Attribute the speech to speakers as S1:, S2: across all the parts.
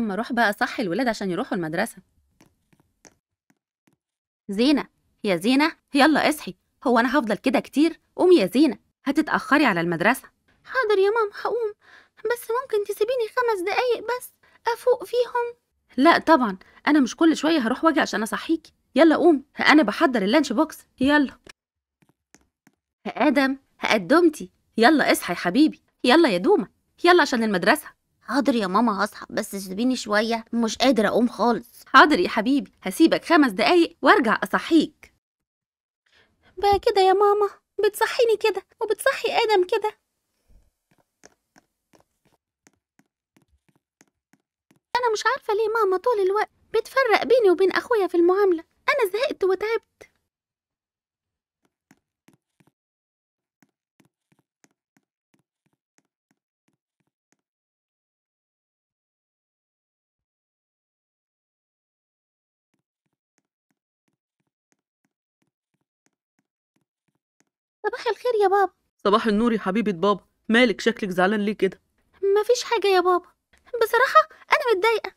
S1: أما روح بقى اصحي الولاد عشان يروحوا المدرسة زينة يا زينة يلا اصحي هو أنا هفضل كده كتير قومي يا زينة هتتأخري على المدرسة حاضر يا ماما هقوم بس ممكن تسيبيني خمس دقايق بس أفوق فيهم لا طبعا أنا مش كل شوية هروح واجي عشان أصحيكي يلا قوم أنا بحضر اللانش بوكس يلا آدم هقدمتي يلا اصحى يا حبيبي يلا يا دومة يلا عشان المدرسة حاضر يا ماما هصحى بس سيبيني شوية مش قادر أقوم خالص حاضر يا حبيبي هسيبك خمس دقايق وارجع أصحيك بقى كده يا ماما بتصحيني كده وبتصحي آدم كده أنا مش عارفة ليه ماما طول الوقت بتفرق بيني وبين أخويا في المعاملة أنا زهقت وتعبت صباح الخير يا بابا صباح النور يا حبيبة بابا مالك شكلك زعلان ليه كده مفيش حاجة يا بابا بصراحة أنا متضايقة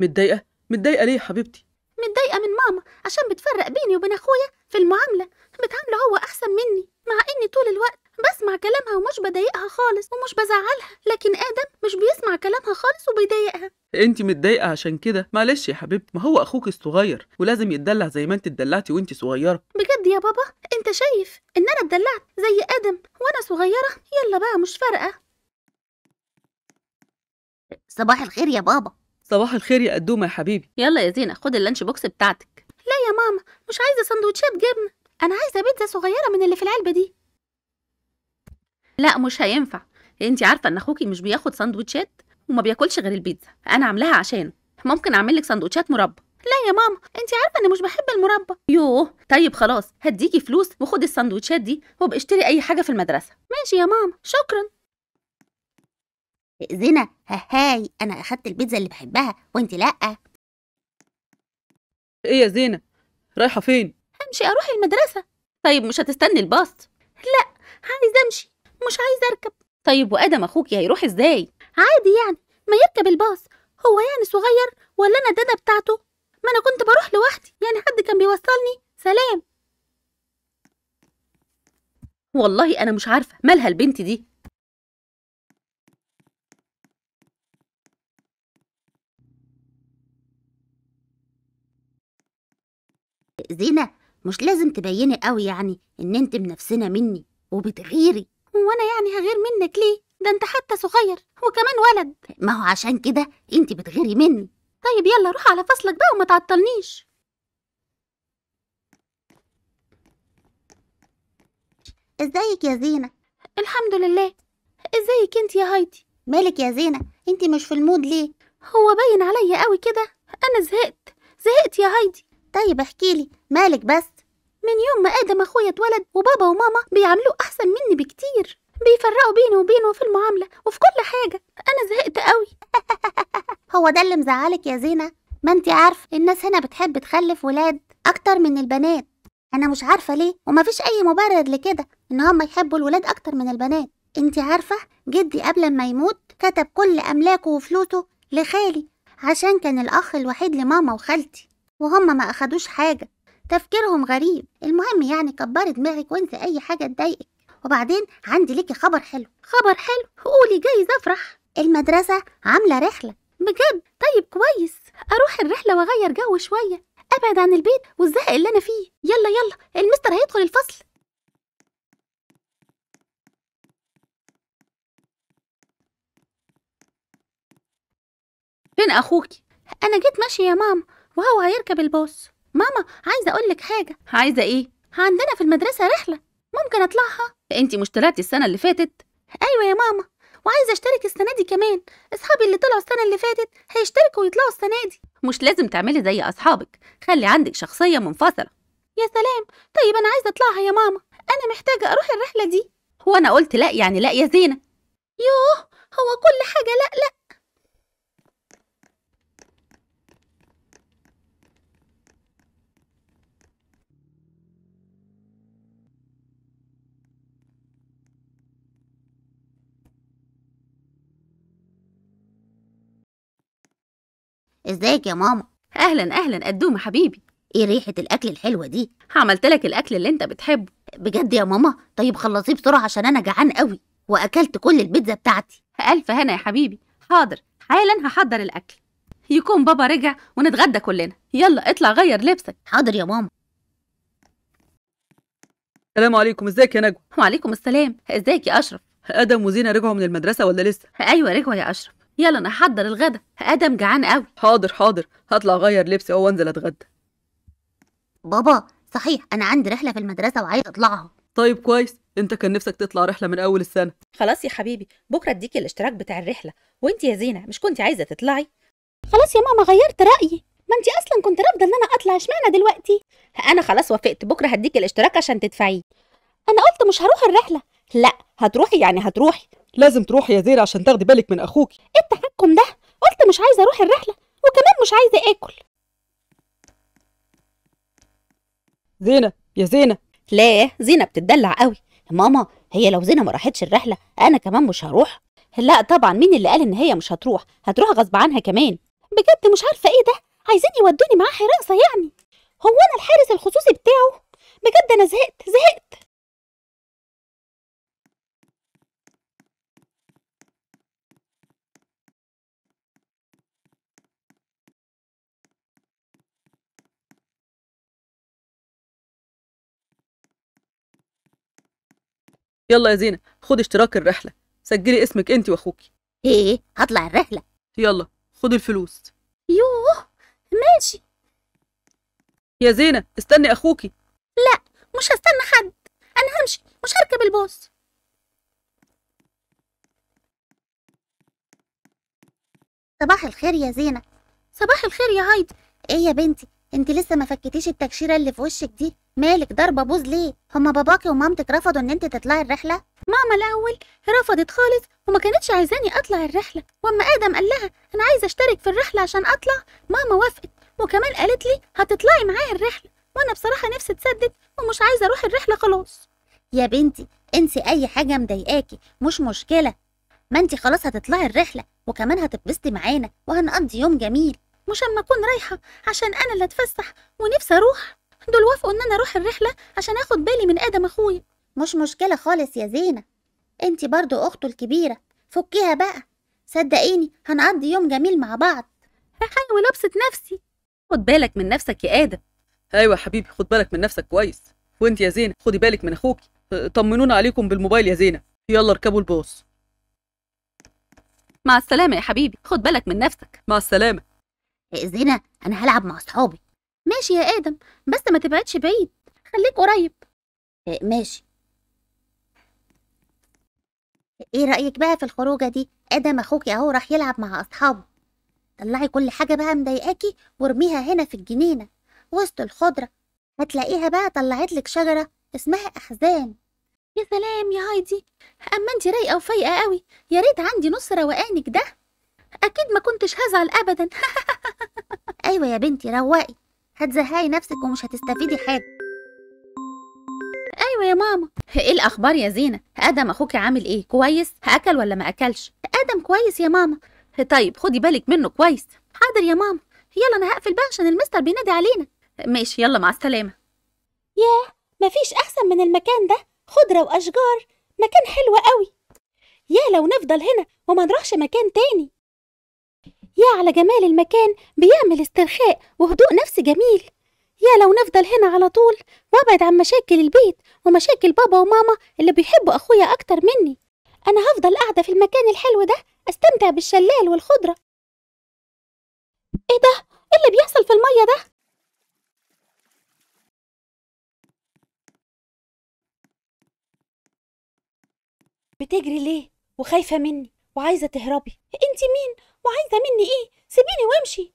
S1: متضايقة؟ متضايقة ليه يا حبيبتي؟ متضايقة من ماما عشان بتفرق بيني وبين أخويا في المعاملة بتعامله هو أحسن مني مع إني طول الوقت بسمع كلامها ومش بضايقها خالص ومش بزعلها لكن آدم مش بيسمع كلامها خالص وبيضايقها انت متضايقه عشان كده معلش يا حبيبتي ما هو اخوك الصغير ولازم يتدلع زي ما انت اتدلعتي وانت صغيره بجد يا بابا انت شايف ان انا اتدلعت زي ادم وانا صغيره يلا بقى مش فارقه صباح الخير يا بابا صباح الخير يا قدومه يا حبيبي يلا يا زينه خد اللانش بوكس بتاعتك لا يا ماما مش عايزه سندوتشات جبنه انا عايزه بيتزا صغيره من اللي في العلبه دي لا مش هينفع انت عارفه ان اخوكي مش بياخد سندوتشات وما بياكلش غير البيتزا انا عاملاها عشانه ممكن اعمل لك سندوتشات مربى لا يا ماما انت عارفه اني مش بحب المربى يوه طيب خلاص هديكي فلوس وخدي السندوتشات دي وباشتري اي حاجه في المدرسه ماشي يا ماما شكرا ائذنا هاي انا اخدت البيتزا اللي بحبها وانت لا ايه يا زينه رايحه فين همشي اروح المدرسه طيب مش هتستني الباص لا عايز امشي مش عايز اركب طيب وادم اخوكي هيروح ازاي عادي يعني ما يركب الباص هو يعني صغير ولا انا الدادة بتاعته ما انا كنت بروح لوحدي يعني حد كان بيوصلني سلام والله انا مش عارفه مالها البنت دي زينة مش لازم تبيني قوي يعني ان انت بنفسنا مني وبتغيري وانا يعني هغير منك ليه ده انت حتى صغير وكمان ولد ما هو عشان كده انت بتغيري مني طيب يلا روح على فصلك بقى وما تعطلنيش ازيك يا زينة الحمد لله ازيك انت يا هايدي مالك يا زينة انت مش في المود ليه هو باين عليا قوي كده انا زهقت زهقت يا هايدي طيب احكيلي مالك بس من يوم ما ادم اخويا اتولد وبابا وماما بيعملوه احسن أحسن مني بكتير بيفرقوا بيني وبينه في المعاملة وفي كل حاجة أنا زهقت قوي هو ده اللي مزعلك يا زينة ما انت عارف الناس هنا بتحب تخلف ولاد أكتر من البنات أنا مش عارفة ليه ومفيش أي مبرر لكده إن هما يحبوا الولاد أكتر من البنات انت عارفة جدي قبل ما يموت كتب كل أملاكه وفلوسه لخالي عشان كان الأخ الوحيد لماما وخالتي وهما ما أخدوش حاجة تفكيرهم غريب المهم يعني كبري دماغك وانت أي حاجة تضايقك وبعدين عندي ليكي خبر حلو خبر حلو قولي جايز افرح المدرسة عاملة رحلة بجد طيب كويس اروح الرحلة واغير جو شوية ابعد عن البيت والزهق اللي انا فيه يلا يلا المستر هيدخل الفصل فين اخوكي انا جيت ماشي يا ماما وهو هيركب الباص ماما عايزه اقول لك حاجه عايزه ايه عندنا في المدرسه رحله ممكن اطلعها انت طلعتي السنه اللي فاتت ايوه يا ماما وعايزه اشترك السنه دي كمان اصحابي اللي طلعوا السنه اللي فاتت هيشتركوا ويطلعوا السنه دي مش لازم تعملي زي اصحابك خلي عندك شخصيه منفصله يا سلام طيب انا عايزه اطلعها يا ماما انا محتاجه اروح الرحله دي وانا قلت لا يعني لا يا زينه يوه هو كل حاجه لا لا ازيك يا ماما اهلا اهلا قدومي حبيبي ايه ريحه الاكل الحلوه دي عملت لك الاكل اللي انت بتحبه بجد يا ماما طيب خلصيه بسرعه عشان انا جعان قوي واكلت كل البيتزا بتاعتي الف هنا يا حبيبي حاضر حالا هحضر الاكل يكون بابا رجع ونتغدى كلنا يلا اطلع غير لبسك حاضر يا ماما السلام عليكم ازيك يا نجوى وعليكم السلام ازيك يا اشرف ادم وزينه رجعوا من المدرسه ولا لسه ايوه رجعوا يا اشرف يلا انا احضر الغدا ادم جعان قوي حاضر حاضر هطلع اغير لبسي اهو وانزل اتغدى بابا صحيح انا عندي رحله في المدرسه وعايزه اطلعها طيب كويس انت كان نفسك تطلع رحله من اول السنه خلاص يا حبيبي بكره اديكي الاشتراك بتاع الرحله وانت يا زينه مش كنت عايزه تطلعي خلاص يا ماما غيرت رايي ما انت اصلا كنت رافضه ان انا اطلع اشمعنى دلوقتي انا خلاص وافقت بكره هديكي الاشتراك عشان تدفعيه انا قلت مش هروح الرحله لا هتروحي يعني هتروحي لازم تروحي يا زيرة عشان تاخدي بالك من اخوكي إيه التحكم ده قلت مش عايزه اروح الرحله وكمان مش عايزه اكل زينة يا زينة لا زينة بتدلع قوي ماما هي لو زينة ما راحتش الرحلة أنا كمان مش هروح لا طبعا مين اللي قال إن هي مش هتروح هتروح غصب عنها كمان بجد مش عارفة إيه ده عايزين يودوني معاه حراسة يعني هو أنا الحارس الخصوصي بتاعه بجد أنا زهقت زهقت يلا يا زينة خد اشتراك الرحلة سجلي اسمك انت واخوكي ايه هطلع الرحلة يلا خدي الفلوس يوه ماشي يا زينة استني اخوكي لا مش هستنى حد انا همشي مش هركب الباص صباح الخير يا زينة صباح الخير يا هايدي ايه يا بنتي انت لسه ما فكتيش التكشيره اللي في وشك دي مالك ضربه بوز ليه هما باباكي ومامتك رفضوا ان انت تطلعي الرحله ماما الاول رفضت خالص وما كانتش عايزاني اطلع الرحله واما ادم قال لها انا عايزه اشترك في الرحله عشان اطلع ماما وافقت وكمان قالت لي هتطلعي معايا الرحله وانا بصراحه نفسي اتسدد ومش عايزه اروح الرحله خلاص يا بنتي انسي اي حاجه مضايقاكي مش مشكله ما انت خلاص هتطلعي الرحله وكمان هتتبسطي معانا وهنقضي يوم جميل مش اما اكون رايحه عشان انا اللي اتفسح ونفسي اروح دول وافقوا ان انا اروح الرحله عشان اخد بالي من ادم اخويا مش مشكله خالص يا زينه انت برضو اخته الكبيره فكيها بقى صدقيني هنقضي يوم جميل مع بعض هحاول ابسط نفسي خد بالك من نفسك يا ادم ايوه حبيبي خد بالك من نفسك كويس وانت يا زينه خدي بالك من اخوك أه، طمنونا عليكم بالموبايل يا زينه يلا اركبوا الباص مع السلامه يا حبيبي خد بالك من نفسك مع السلامه اذينا انا هلعب مع اصحابي ماشي يا ادم بس ما تبعدش بعيد خليك قريب آه، ماشي ايه رايك بقى في الخروجه دي ادم اخوك اهو راح يلعب مع اصحابه طلعي كل حاجه بقى مضايقاكي وارميها هنا في الجنينه وسط الخضره هتلاقيها بقى طلعت لك شجره اسمها احزان يا سلام يا هايدي اما انت رايقه وفايقه قوي يا ريت عندي نص روقانك ده أكيد ما كنتش هزعل أبدا أيوة يا بنتي روقي هتزهقي نفسك ومش هتستفيدي حاجة أيوة يا ماما إيه الأخبار يا زينة؟ آدم أخوك عامل إيه؟ كويس؟ أكل ولا ما أكلش؟ آدم كويس يا ماما طيب خدي بالك منه كويس حاضر يا ماما يلا أنا هقفل بقى عشان المستر بينادي علينا ماشي يلا مع السلامة ياه مفيش أحسن من المكان ده خضرة وأشجار مكان حلو قوي يا لو نفضل هنا وما نروحش مكان تاني يا على جمال المكان بيعمل استرخاء وهدوء نفسي جميل يا لو نفضل هنا على طول وابعد عن مشاكل البيت ومشاكل بابا وماما اللي بيحبوا اخويا اكتر مني انا هفضل قاعده في المكان الحلو ده استمتع بالشلال والخضره ايه ده ايه اللي بيحصل في الميه ده بتجري ليه وخايفه مني وعايزة تهربي انت مين وعايزة مني ايه سيبيني وامشي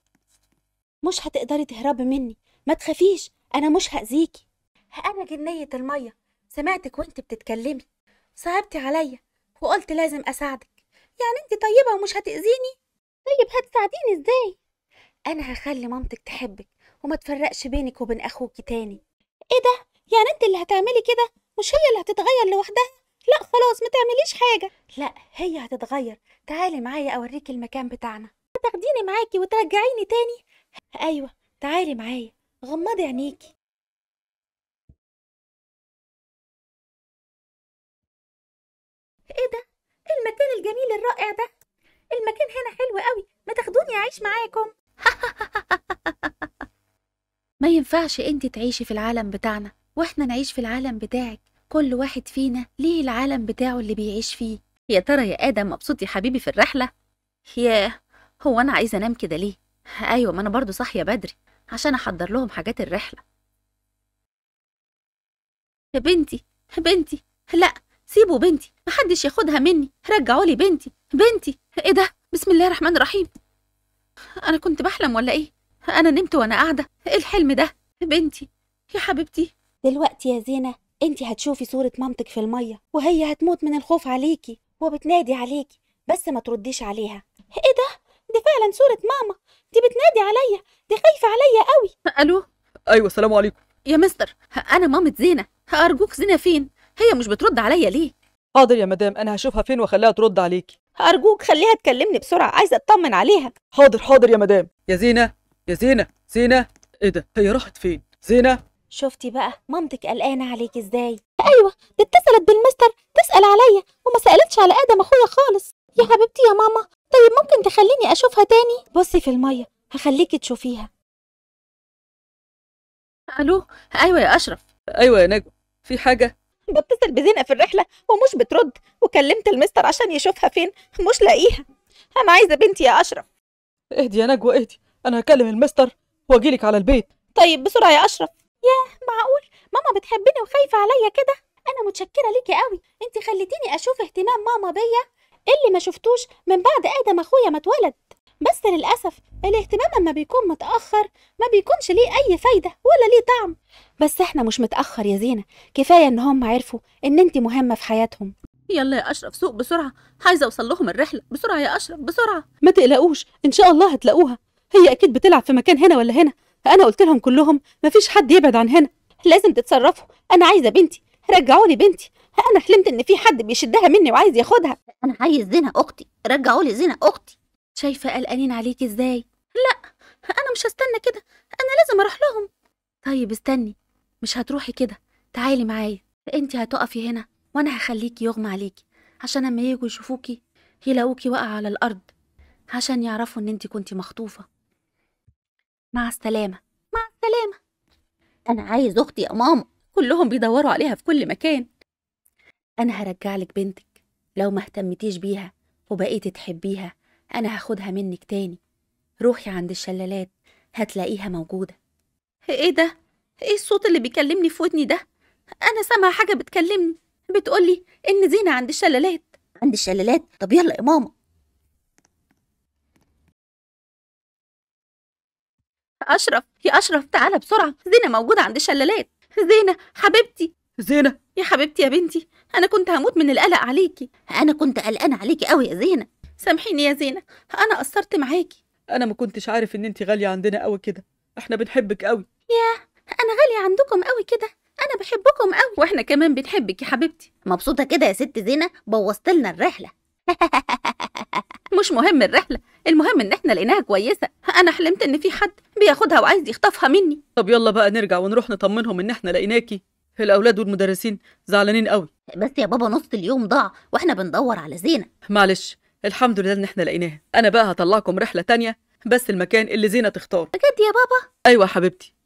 S1: مش هتقدري تهربي مني ما تخافيش انا مش هأذيكي انا جنية المية سمعتك وانت بتتكلمي صعبتي عليا وقلت لازم اساعدك يعني انت طيبة ومش هتأذيني طيب هتساعديني ازاي انا هخلي مامتك تحبك وما تفرقش بينك وبين اخوك تاني ايه ده يعني انت اللي هتعملي كده مش هي اللي هتتغير لوحدها لا خلاص ما تعمليش حاجه لا هي هتتغير تعالي معايا اوريكي المكان بتاعنا هتاخديني معاكي وترجعيني تاني ايوه تعالي معايا غمضي عينيكي ايه ده إيه المكان الجميل الرائع ده المكان هنا حلو قوي ما تاخدوني اعيش معاكم ما ينفعش انت تعيشي في العالم بتاعنا واحنا نعيش في العالم بتاعك كل واحد فينا ليه العالم بتاعه اللي بيعيش فيه يا ترى يا آدم مبسوط يا حبيبي في الرحلة ياه هو أنا عايزة أنام كده ليه أيوة ما أنا برضو صاحية بدري عشان أحضر لهم حاجات الرحلة يا بنتي بنتي لا سيبوا بنتي محدش ياخدها مني رجعوا لي بنتي بنتي ايه ده بسم الله الرحمن الرحيم انا كنت بحلم ولا ايه انا نمت وانا قاعده ايه الحلم ده بنتي يا حبيبتي دلوقتي يا زينه انت هتشوفي صورة مامتك في المية وهي هتموت من الخوف عليكي وبتنادي عليكي بس ما ترديش عليها ايه ده دي فعلا صورة ماما دي بتنادي عليا دي خايفة عليا قوي الو ايوه السلام عليكم يا مستر انا مامة زينة ارجوك زينة فين هي مش بترد عليا ليه حاضر يا مدام انا هشوفها فين واخليها ترد عليكي ارجوك خليها تكلمني بسرعة عايزة اطمن عليها حاضر حاضر يا مدام يا زينة يا زينة زينة ايه ده هي راحت فين زينة شفتي بقى مامتك قلقانه عليك ازاي ايوه دي اتصلت بالمستر تسال عليا وما سالتش على ادم اخويا خالص يا حبيبتي يا ماما طيب ممكن تخليني اشوفها تاني بصي في الميه هخليكي تشوفيها الو ايوه يا اشرف ايوه يا نجوى في حاجه بتصل بزينه في الرحله ومش بترد وكلمت المستر عشان يشوفها فين مش لاقيها انا عايزه بنتي يا اشرف اهدي يا نجوى اهدي انا هكلم المستر واجيلك على البيت طيب بسرعه يا اشرف ياه معقول ماما بتحبني وخايفة عليا كده أنا متشكرة ليكي قوي أنت خليتيني أشوف اهتمام ماما بيا اللي ما شفتوش من بعد آدم أخويا ما اتولد بس للأسف الاهتمام أما بيكون متأخر ما بيكونش ليه أي فايدة ولا ليه طعم بس احنا مش متأخر يا زينة كفاية إن هم عرفوا إن أنت مهمة في حياتهم يلا يا أشرف سوق بسرعة عايزة أوصل لهم الرحلة بسرعة يا أشرف بسرعة ما تقلقوش إن شاء الله هتلاقوها هي أكيد بتلعب في مكان هنا ولا هنا فأنا قلت لهم كلهم مفيش حد يبعد عن هنا لازم تتصرفوا أنا عايزة بنتي رجعوا لي بنتي أنا حلمت إن في حد بيشدها مني وعايز ياخدها أنا عايز زينة أختي رجعوا لي زينة أختي شايفة قلقانين عليك إزاي لا أنا مش هستنى كده أنا لازم أروح لهم طيب استني مش هتروحي كده تعالي معايا انت هتقفي هنا وانا هخليكي يغمى عليكي عشان اما يجوا يشوفوكي يلاقوكي واقعه على الارض عشان يعرفوا ان انت كنتي مخطوفه مع السلامة مع السلامة أنا عايز أختي يا ماما كلهم بيدوروا عليها في كل مكان أنا هرجعلك بنتك لو ما اهتمتيش بيها وبقيتي تحبيها أنا هاخدها منك تاني روحي عند الشلالات هتلاقيها موجودة إيه ده؟ إيه الصوت اللي بيكلمني في ودني ده؟ أنا سامعة حاجة بتكلمني بتقولي إن زينة عند الشلالات عند الشلالات؟ طب يلا يا ماما أشرف يا أشرف تعالى بسرعة زينة موجودة عند الشلالات زينة حبيبتي زينة يا حبيبتي يا بنتي أنا كنت هموت من القلق عليكي أنا كنت قلقانة عليكي قوي يا زينة سامحيني يا زينة أنا قصرت معاكي أنا ما كنتش عارف إن أنت غالية عندنا قوي كده إحنا بنحبك قوي ياه أنا غالية عندكم قوي كده أنا بحبكم قوي وإحنا كمان بنحبك يا حبيبتي مبسوطة كده يا ست زينة بوظت لنا الرحلة مش مهم الرحلة المهم ان احنا لقيناها كويسة انا حلمت ان في حد بياخدها وعايز يخطفها مني طب يلا بقى نرجع ونروح نطمنهم ان احنا لقيناكي الاولاد والمدرسين زعلانين قوي بس يا بابا نص اليوم ضاع واحنا بندور على زينة معلش الحمد لله ان احنا لقيناها انا بقى هطلعكم رحلة تانية بس المكان اللي زينة تختار بجد يا بابا ايوه حبيبتي